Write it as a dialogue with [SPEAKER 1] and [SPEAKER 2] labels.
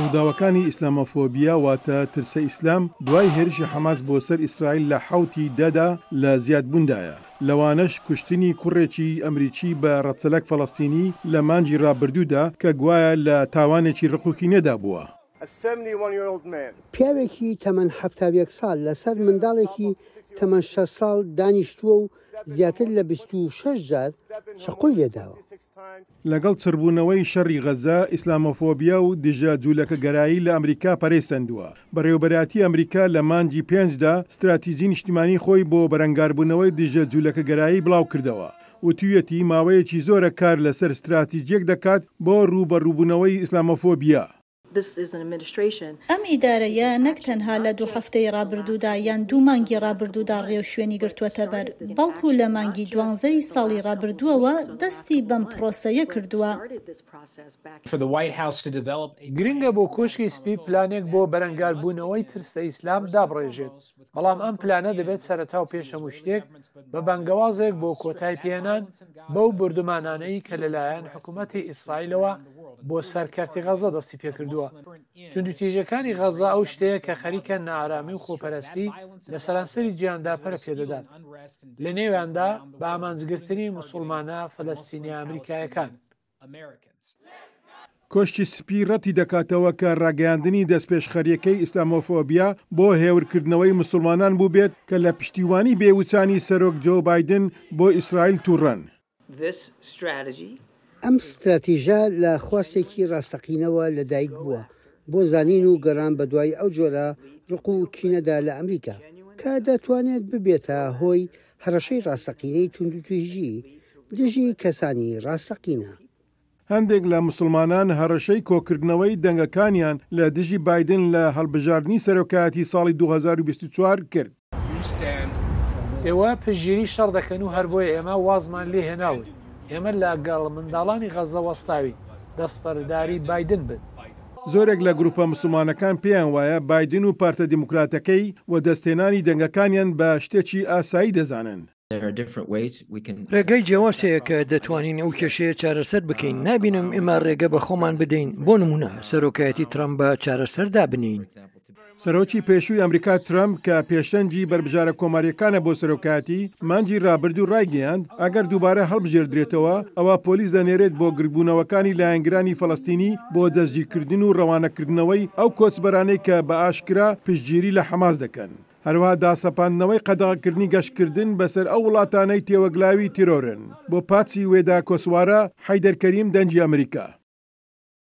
[SPEAKER 1] ڕووداوەکانی ئیسلامەفۆبیا واتە ترسە ئیسلام دوای هێرشی حەماس بۆ سەر ئیسرائیل لە حوتی دەدا لە زیادبووندایە لەوانش کوشتنی کوڕێکی ئەمریکی بە ڕەچەلک فەڵستینی لە مانجی ڕابردوودا کە گوایە لە تاوانێکی ڕقوکی نەدا
[SPEAKER 2] بووە. پیاوێکی تەمەەن هەفتابێک ساڵ لەسەر منداڵێکی تەمەەن شە ساڵ دانیشتووە و زیاتر لە 26 جار شەقۆی لێداوە.
[SPEAKER 1] لەگەڵ چربوونەوەی شەڕی غەزە ئیسلامۆفۆبیا و دژە جوولەکە گەرایی لە ئەمریکا پەرێسەندووە بەڕێوبەراتی ئەمریکا لە مانجی پێنجدا استراتیژی نیشتیمانی خۆی بۆ بەرەنگاربوونەوەی دژە جوولەکە گەرایی بڵاو کردەوە وتویەتی ماوەیەکی زۆرە کار لەسەر استراتیجیەک دەکات بۆ ڕوبەڕووبوونەوەی ئیسلامۆفۆبیا
[SPEAKER 2] ئەم ئیدارەیە نەک تەنها لە دوو هەفتەی ڕابردوودا یان دوو مانگی ڕابردوودا ڕێو شوێنی گرتووەتە بەر بەڵکو لە مانگی دوانزەی ساڵی ڕابردووەوە دەستی بەم پرۆسەیە کردووە
[SPEAKER 3] گرنگە بۆ کۆشکی سپی پلانێک بۆ بەرەنگاربوونەوەی ترسە ئیسلام دابڕێژێت بەڵام ئەم پلانە دەبێت سەرەتاو پێشەمو شتێک بە بەنگەوازێک بۆ کۆتای پێێنان بەو بردومانانەی کە لەلایەن حکوومەتی ئیسرائیلەوە بۆ سەرکردی غەزە دەستی پێکردووە تونند تێژەکانی غەزا ئەو شتەیە کە خەریکە نارامی و خۆپەرستی لە سەرانسەری جیاندا پەرە پێدەدات لە نێواندا بە ئامانزگرتنی مسلمانە فلەستینی ئەمریکایەکان.
[SPEAKER 1] کۆشتی سپیڕەتی دەکاتەوە کە ڕاگەاندنی دەستپێشخەریەکەی ئیسلامۆفۆبیا بۆ هێورکردنەوەی مسلمانان بوو بێت کە لە پشتیوانی بێوچانی سەرۆک جۆ بادن بۆ ئیسرائیل تووڕەن.
[SPEAKER 2] ئەم استراتیژە لە خواستێکی ڕاستەقینەوە لەدایک بووە بۆ زانین و گەران بە دوای ئەو جۆرە ڕق و کینەدا لە ئەمریکا کە دەتوانێت ببێتە هۆی هەرشەی ڕاستەقینەی تونند توژی دژی کەسانی ڕاستەقینە.
[SPEAKER 1] هەندێک لە مسلمانان هەرشەی کۆکردنەوەی دەنگەکانیان لە دژی بادن لە هەڵبژاردننی سەرۆکایەتی ساڵی 2024 کرد.
[SPEAKER 3] ئێوە پژگیری شەڕ دەکەن و هەر بۆیە ئێمە وازمان لێ هێناون. ئێمە لاگەڵ منداڵانی غەزەوەستاوی دەستپەرداری بادن بن. زۆرێک
[SPEAKER 1] لە گروپە مسلمانەکان پێیان وایە بادن و پارتە دیموکراتەکەی و دەستێنانی دەنگەکانیان بە شتێکی ئاسایی دەزانن. ڕێگەی جیاواسەیە کە دەتوانین ئەو کێشەیە چارەسەر بکەین نبینم ئێمە ڕێگە بە خۆمان بدەین بۆ نمونە سەرۆکایەتی ترامپ بە چارەسەردا بنین سەرۆکی پێشووی ئەمریکا ترامپ کە پێشەنجی بربژارە کۆماریەکانە بۆ سەرۆکاتی مانجی رابرد و ڕایگەیاند ئەگەر دووبارە هەڵبژێردرێتەوە ئەوە پۆلیس دەنێرێت بۆ گربوونەوەکانی لایەنگرانی فلستینی بۆ دەستگیرکردن و ڕەوانەکردنەوەی ئەو کۆچبەرانەی کە بە ئاشکرا پشتگیری لە حەماز دەکەن. هەروە داسەپاندنەوەی قەداغکردنی گەشتکردن بەسەر ئەو وڵاتانەی تێوەگلاوی تیرۆرن بۆ پاچی وێدا کۆسوارە حیدەرکەریم دەنجی ئەمریکا.